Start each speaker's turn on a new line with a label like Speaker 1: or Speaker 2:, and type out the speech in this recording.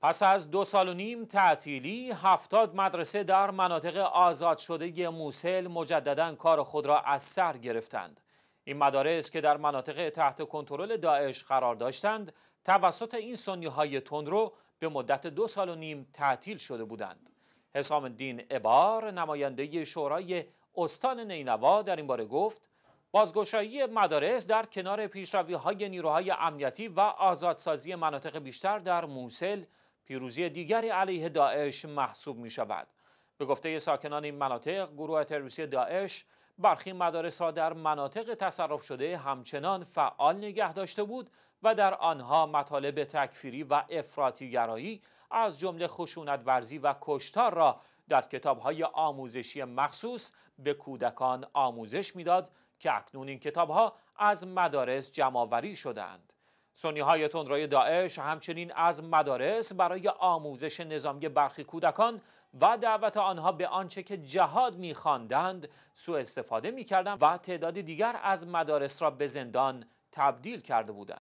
Speaker 1: پس از دو سال و نیم تعطیلی هفتاد مدرسه در مناطق آزاد شده موسل مجددا کار خود را از سر گرفتند این مدارس که در مناطق تحت کنترل داعش قرار داشتند توسط این سنی های تندرو به مدت دو سال و نیم تعطیل شده بودند حسام دین ابار نماینده شورای استان نینوا در این باره گفت بازگشایی مدارس در کنار پیشروی های نیروهای امنیتی و آزادسازی مناطق بیشتر در موسل پیروزی دیگری علیه داعش محسوب می شود به گفته ساکنان این مناطق گروه تروریستی داعش برخی مدارس را در مناطق تصرف شده همچنان فعال نگه داشته بود و در آنها مطالب تکفیری و گرایی از جمله خشونت ورزی و کشتار را در های آموزشی مخصوص به کودکان آموزش میداد که اکنون این کتابها از مدارس جمعآوری شدند. سنی های تندروی داعش همچنین از مدارس برای آموزش نظامی برخی کودکان و دعوت آنها به آنچه که جهاد میخواندند سوء استفاده میکردند و تعداد دیگر از مدارس را به زندان تبدیل کرده بودند